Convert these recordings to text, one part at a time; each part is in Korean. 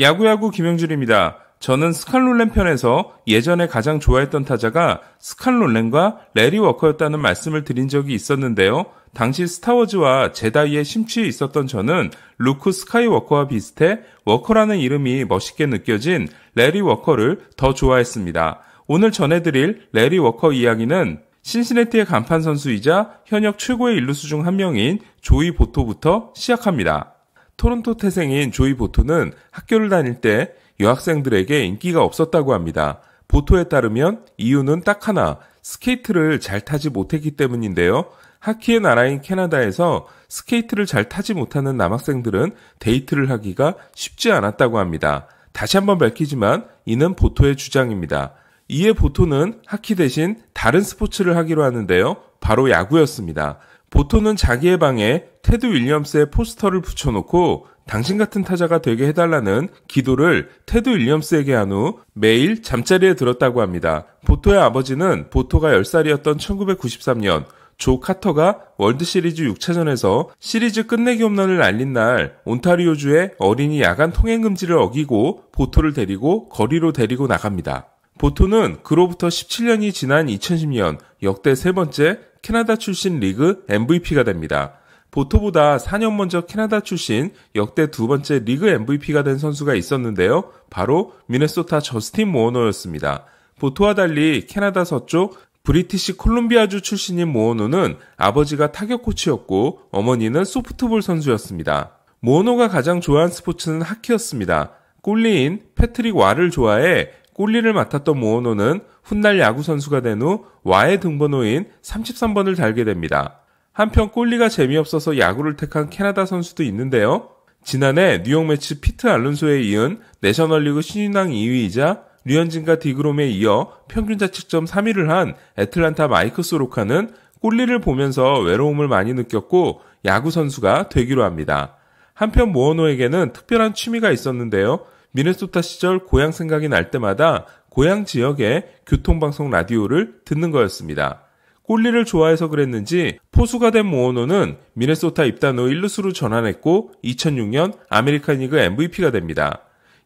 야구야구 김영준입니다 저는 스칼롤렌 편에서 예전에 가장 좋아했던 타자가 스칼롤렌과 레리 워커였다는 말씀을 드린 적이 있었는데요. 당시 스타워즈와 제다이에 심취해 있었던 저는 루크 스카이워커와 비슷해 워커라는 이름이 멋있게 느껴진 레리 워커를 더 좋아했습니다. 오늘 전해드릴 레리 워커 이야기는 신시네티의 간판 선수이자 현역 최고의 일루수 중 한 명인 조이 보토부터 시작합니다. 토론토 태생인 조이 보토는 학교를 다닐 때 여학생들에게 인기가 없었다고 합니다. 보토에 따르면 이유는 딱 하나, 스케이트를 잘 타지 못했기 때문인데요. 하키의 나라인 캐나다에서 스케이트를 잘 타지 못하는 남학생들은 데이트를 하기가 쉽지 않았다고 합니다. 다시 한번 밝히지만 이는 보토의 주장입니다. 이에 보토는 하키 대신 다른 스포츠를 하기로 하는데요. 바로 야구였습니다. 보토는 자기의 방에 테드 윌리엄스의 포스터를 붙여놓고 당신 같은 타자가 되게 해달라는 기도를 테드 윌리엄스에게 한 후 매일 잠자리에 들었다고 합니다. 보토의 아버지는 보토가 10살이었던 1993년 조 카터가 월드시리즈 6차전에서 시리즈 끝내기 홈런을 날린 날 온타리오주의 어린이 야간 통행 금지를 어기고 보토를 데리고 거리로 데리고 나갑니다. 보토는 그로부터 17년이 지난 2010년 역대 세 번째 캐나다 출신 리그 MVP가 됩니다. 보토보다 4년 먼저 캐나다 출신 역대 두 번째 리그 MVP가 된 선수가 있었는데요. 바로 미네소타 저스틴 모어노였습니다. 보토와 달리 캐나다 서쪽 브리티시 콜롬비아주 출신인 모어노는 아버지가 타격 코치였고 어머니는 소프트볼 선수였습니다. 모어노가 가장 좋아하는 스포츠는 하키였습니다. 꼴리인 패트릭 와를 좋아해 꼴리를 맡았던 모어노는 훗날 야구 선수가 된 후 와의 등번호인 33번을 달게 됩니다. 한편 꼴리가 재미없어서 야구를 택한 캐나다 선수도 있는데요. 지난해 뉴욕 매치 피트 알론소에 이은 내셔널리그 신인왕 2위이자 류현진과 디그롬에 이어 평균자책점 3위를 한 애틀란타 마이크 소로카는 꼴리를 보면서 외로움을 많이 느꼈고 야구 선수가 되기로 합니다. 한편 모어노에게는 특별한 취미가 있었는데요. 미네소타 시절 고향 생각이 날 때마다 고향 지역의 교통방송 라디오를 듣는 거였습니다. 홀리를 좋아해서 그랬는지 포수가 된 모어노는 미네소타 입단 후 1루수로 전환했고 2006년 아메리칸 리그 MVP가 됩니다.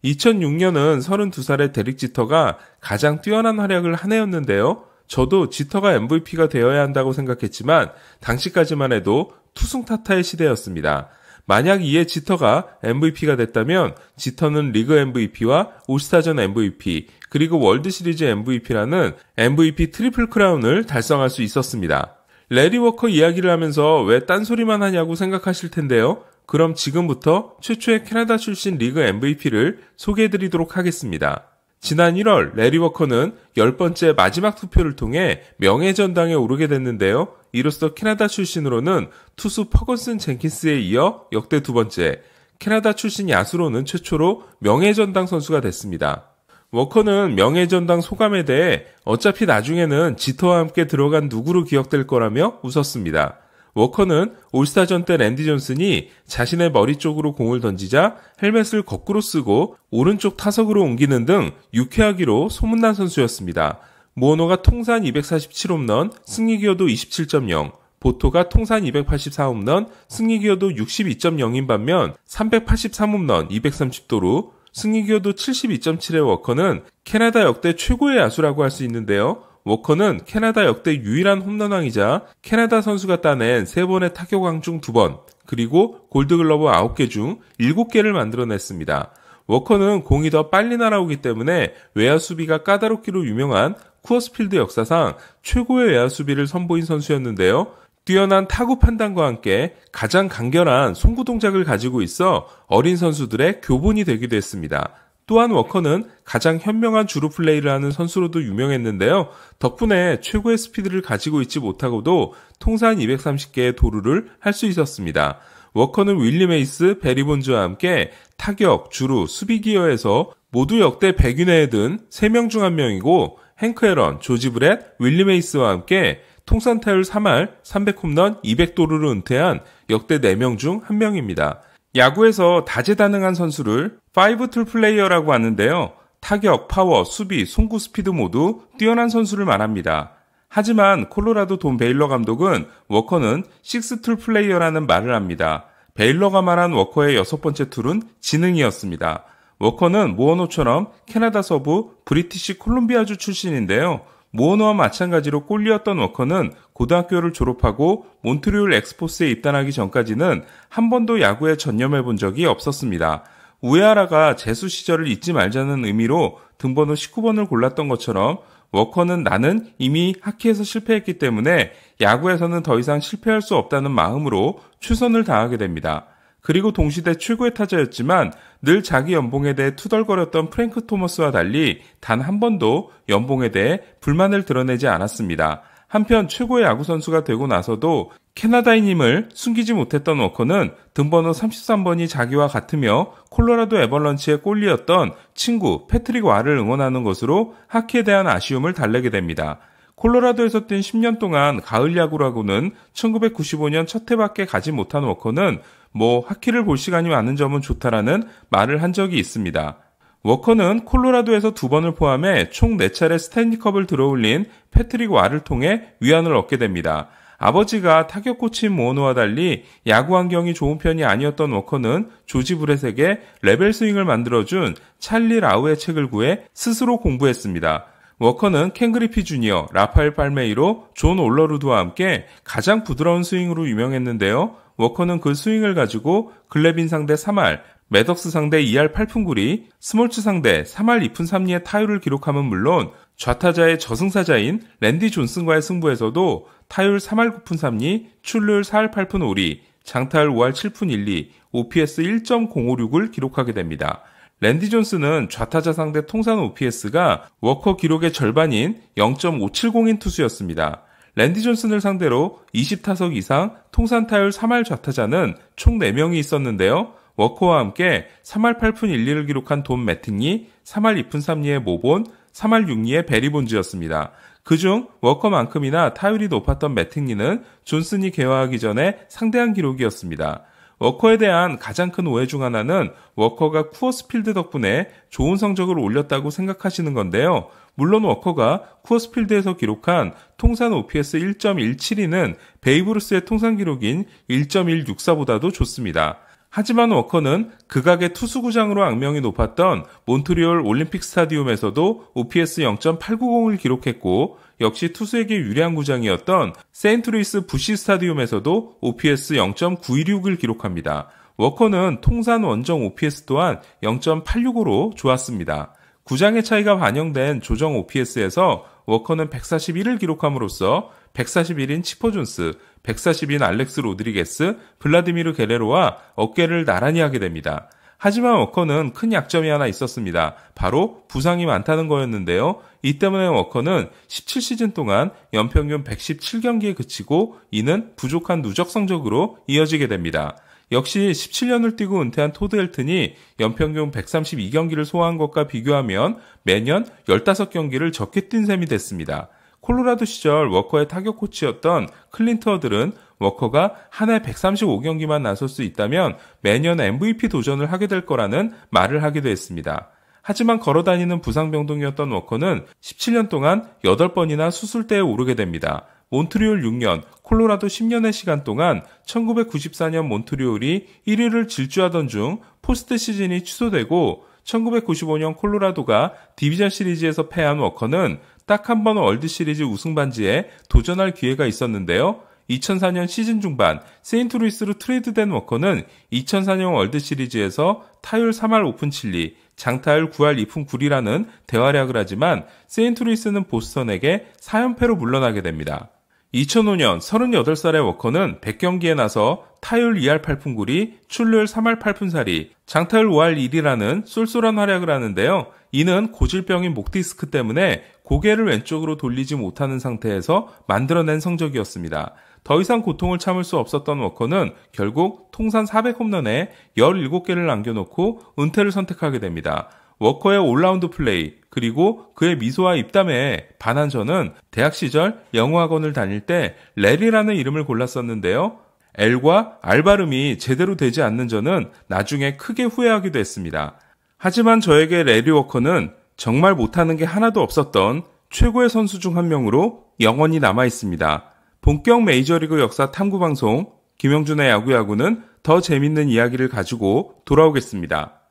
2006년은 32살의 데릭 지터가 가장 뛰어난 활약을 한 해였는데요. 저도 지터가 MVP가 되어야 한다고 생각했지만 당시까지만 해도 투승 타타의 시대였습니다. 만약 이에 지터가 MVP가 됐다면 지터는 리그 MVP와 올스타전 MVP 그리고 월드 시리즈 MVP라는 MVP 트리플 크라운을 달성할 수 있었습니다. 레리 워커 이야기를 하면서 왜 딴소리만 하냐고 생각하실 텐데요. 그럼 지금부터 최초의 캐나다 출신 리그 MVP를 소개해드리도록 하겠습니다. 지난 1월 레리 워커는 열번째 마지막 투표를 통해 명예전당에 오르게 됐는데요. 이로써 캐나다 출신으로는 투수 퍼건슨 젠킨스에 이어 역대 두 번째, 캐나다 출신 야수로는 최초로 명예전당 선수가 됐습니다. 워커는 명예전당 소감에 대해 어차피 나중에는 지터와 함께 들어간 누구로 기억될 거라며 웃었습니다. 워커는 올스타전 때 랜디 존슨이 자신의 머리 쪽으로 공을 던지자 헬멧을 거꾸로 쓰고 오른쪽 타석으로 옮기는 등 유쾌하기로 소문난 선수였습니다. 모노가 통산 247홈런, 승리기여도 27.0, 보토가 통산 284홈런, 승리기여도 62.0인 반면 383홈런 230도루, 승리기여도 72.7의 워커는 캐나다 역대 최고의 야수라고 할 수 있는데요. 워커는 캐나다 역대 유일한 홈런왕이자 캐나다 선수가 따낸 세번의 타격왕 중 두번 그리고 골드글러브 아홉 개중 7개를 만들어냈습니다. 워커는 공이 더 빨리 날아오기 때문에 외야 수비가 까다롭기로 유명한 쿠어스필드 역사상 최고의 외야 수비를 선보인 선수였는데요. 뛰어난 타구 판단과 함께 가장 간결한 송구 동작을 가지고 있어 어린 선수들의 교본이 되기도 했습니다. 또한 워커는 가장 현명한 주루 플레이를 하는 선수로도 유명했는데요. 덕분에 최고의 스피드를 가지고 있지 못하고도 통산 230개의 도루를 할 수 있었습니다. 워커는 윌리 메이스, 베리본즈와 함께 타격, 주루, 수비 기어에서 모두 역대 100위 내에 든 3명 중 1명이고 헨크 에런, 조지 브렛, 윌리 메이스와 함께 통산 타율 3할, 300홈런, 200도루를 은퇴한 역대 4명 중 1명입니다. 야구에서 다재다능한 선수를 5툴 플레이어라고 하는데요. 타격, 파워, 수비, 송구 스피드 모두 뛰어난 선수를 말합니다. 하지만 콜로라도 돈 베일러 감독은 워커는 6툴 플레이어라는 말을 합니다. 베일러가 말한 워커의 여섯 번째 툴은 지능이었습니다. 워커는 모어노처럼 캐나다 서부 브리티시 콜롬비아주 출신인데요. 모어노와 마찬가지로 꼴리였던 워커는 고등학교를 졸업하고 몬트리올 엑스포스에 입단하기 전까지는 한 번도 야구에 전념해 본 적이 없었습니다. 우에아라가 재수 시절을 잊지 말자는 의미로 등번호 19번을 골랐던 것처럼 워커는 나는 이미 하키에서 실패했기 때문에 야구에서는 더 이상 실패할 수 없다는 마음으로 추선을 당하게 됩니다. 그리고 동시대 최고의 타자였지만 늘 자기 연봉에 대해 투덜거렸던 프랭크 토머스와 달리 단 한 번도 연봉에 대해 불만을 드러내지 않았습니다. 한편 최고의 야구 선수가 되고 나서도 캐나다인임을 숨기지 못했던 워커는 등번호 33번이 자기와 같으며 콜로라도 에벌런치의 꼴리였던 친구 패트릭 와를 응원하는 것으로 하키에 대한 아쉬움을 달래게 됩니다. 콜로라도에서 뛴 10년 동안 가을 야구라고는 1995년 첫 해밖에 가지 못한 워커는 뭐 하키를 볼 시간이 많은 점은 좋다라는 말을 한 적이 있습니다. 워커는 콜로라도에서 두 번을 포함해 총 4차례 스탠리컵을 들어올린 패트릭 와를 통해 위안을 얻게 됩니다. 아버지가 타격 코치인 모노와 달리 야구 환경이 좋은 편이 아니었던 워커는 조지 브렛에게 레벨 스윙을 만들어준 찰리 라우의 책을 구해 스스로 공부했습니다. 워커는 캥그리피 주니어, 라파엘 팔메이로, 존 올러루드와 함께 가장 부드러운 스윙으로 유명했는데요. 워커는 그 스윙을 가지고 글래빈 상대 3할, 매덕스 상대 2할 8푼 9리, 스몰츠 상대 3할 2푼 3리의 타율을 기록함은 물론 좌타자의 저승사자인 랜디 존슨과의 승부에서도 타율 3할 9푼 3리, 출루율 4할 8푼 5리, 장타율 5할 7푼 1리, OPS 1.056을 기록하게 됩니다. 랜디 존스는 좌타자 상대 통산 OPS가 워커 기록의 절반인 0.570인 투수였습니다. 랜디 존슨을 상대로 20타석 이상 통산 타율 3할 좌타자는 총 4명이 있었는데요. 워커와 함께 3할 8푼 1리를 기록한 돈 매팅이 3할 2푼 3리의 모본, 3할 6리의 베리본즈였습니다. 그중 워커만큼이나 타율이 높았던 매팅리는 존슨이 개화하기 전에 상대한 기록이었습니다. 워커에 대한 가장 큰 오해 중 하나는 워커가 쿠어스필드 덕분에 좋은 성적을 올렸다고 생각하시는 건데요. 물론 워커가 쿠어스필드에서 기록한 통산 OPS 1.172는 베이브루스의 통산 기록인 1.164보다도 좋습니다. 하지만 워커는 극악의 투수구장으로 악명이 높았던 몬트리올 올림픽 스타디움에서도 OPS 0.890을 기록했고 역시 투수에게 유리한 구장이었던 세인트루이스 부시 스타디움에서도 OPS 0.916을 기록합니다. 워커는 통산 원정 OPS 또한 0.865로 좋았습니다. 구장의 차이가 반영된 조정 OPS에서 워커는 141을 기록함으로써 141인 치퍼존스, 140인 알렉스 로드리게스, 블라디미르 게레로와 어깨를 나란히 하게 됩니다. 하지만 워커는 큰 약점이 하나 있었습니다. 바로 부상이 많다는 거였는데요. 이 때문에 워커는 17시즌 동안 연평균 117경기에 그치고 이는 부족한 누적 성적으로 이어지게 됩니다. 역시 17년을 뛰고 은퇴한 토드 헬튼이 연평균 132경기를 소화한 것과 비교하면 매년 15경기를 적게 뛴 셈이 됐습니다. 콜로라도 시절 워커의 타격 코치였던 클린터들은 워커가 한 해 135경기만 나설 수 있다면 매년 MVP 도전을 하게 될 거라는 말을 하기도 했습니다. 하지만 걸어다니는 부상병동이었던 워커는 17년 동안 8번이나 수술대에 오르게 됩니다. 몬트리올 6년, 콜로라도 10년의 시간 동안 1994년 몬트리올이 1위를 질주하던 중 포스트 시즌이 취소되고 1995년 콜로라도가 디비전 시리즈에서 패한 워커는 딱한번 월드 시리즈 우승 반지에 도전할 기회가 있었는데요. 2004년 시즌 중반 세인트루이스로 트레이드된 워커는 2004년 월드 시리즈에서 타율 3할 5푼 7리, 장타율 9할 2푼 9리라는 대활약을 하지만 세인트루이스는 보스턴에게 4연패로 물러나게 됩니다. 2005년 38살의 워커는 100경기에 나서 타율 2할 8푼 9리, 출루율 3할 8푼 4리, 장타율 5할 1리라는 쏠쏠한 활약을 하는데요. 이는 고질병인 목디스크 때문에 고개를 왼쪽으로 돌리지 못하는 상태에서 만들어낸 성적이었습니다. 더 이상 고통을 참을 수 없었던 워커는 결국 통산 400홈런에 17개를 남겨놓고 은퇴를 선택하게 됩니다. 워커의 올라운드 플레이 그리고 그의 미소와 입담에 반한 저는 대학 시절 영어학원을 다닐 때 레리라는 이름을 골랐었는데요. L과 R 발음이 제대로 되지 않는 저는 나중에 크게 후회하기도 했습니다. 하지만 저에게 레리 워커는 정말 못하는 게 하나도 없었던 최고의 선수 중 한 명으로 영원히 남아 있습니다. 본격 메이저리그 역사 탐구 방송 김영준의 야구야구는 더 재밌는 이야기를 가지고 돌아오겠습니다.